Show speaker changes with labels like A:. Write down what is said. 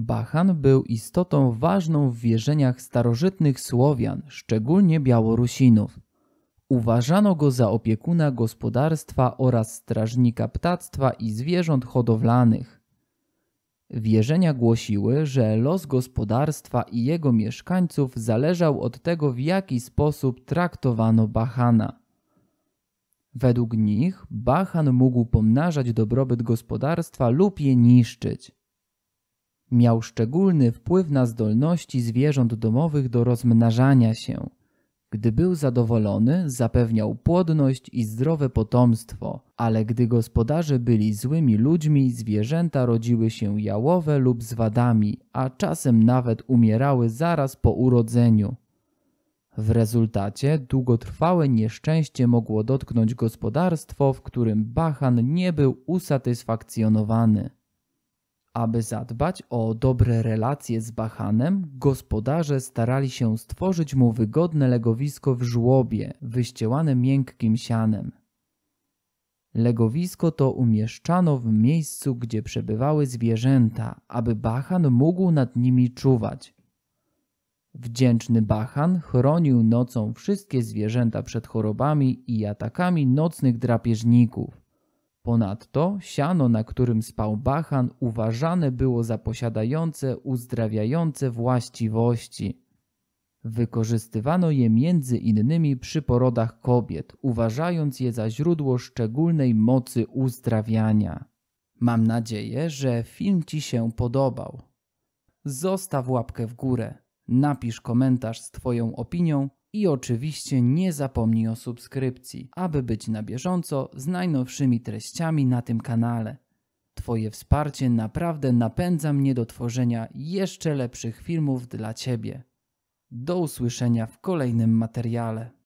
A: Bachan był istotą ważną w wierzeniach starożytnych Słowian, szczególnie Białorusinów. Uważano go za opiekuna gospodarstwa oraz strażnika ptactwa i zwierząt hodowlanych. Wierzenia głosiły, że los gospodarstwa i jego mieszkańców zależał od tego, w jaki sposób traktowano Bachana. Według nich Bachan mógł pomnażać dobrobyt gospodarstwa lub je niszczyć miał szczególny wpływ na zdolności zwierząt domowych do rozmnażania się. Gdy był zadowolony, zapewniał płodność i zdrowe potomstwo, ale gdy gospodarze byli złymi ludźmi, zwierzęta rodziły się jałowe lub z wadami, a czasem nawet umierały zaraz po urodzeniu. W rezultacie długotrwałe nieszczęście mogło dotknąć gospodarstwo, w którym Bachan nie był usatysfakcjonowany. Aby zadbać o dobre relacje z Bachanem, gospodarze starali się stworzyć mu wygodne legowisko w żłobie, wyścielane miękkim sianem. Legowisko to umieszczano w miejscu, gdzie przebywały zwierzęta, aby Bachan mógł nad nimi czuwać. Wdzięczny Bachan chronił nocą wszystkie zwierzęta przed chorobami i atakami nocnych drapieżników. Ponadto siano, na którym spał Bachan, uważane było za posiadające uzdrawiające właściwości. Wykorzystywano je między innymi przy porodach kobiet, uważając je za źródło szczególnej mocy uzdrawiania. Mam nadzieję, że film Ci się podobał. Zostaw łapkę w górę, napisz komentarz z Twoją opinią i oczywiście nie zapomnij o subskrypcji, aby być na bieżąco z najnowszymi treściami na tym kanale. Twoje wsparcie naprawdę napędza mnie do tworzenia jeszcze lepszych filmów dla Ciebie. Do usłyszenia w kolejnym materiale.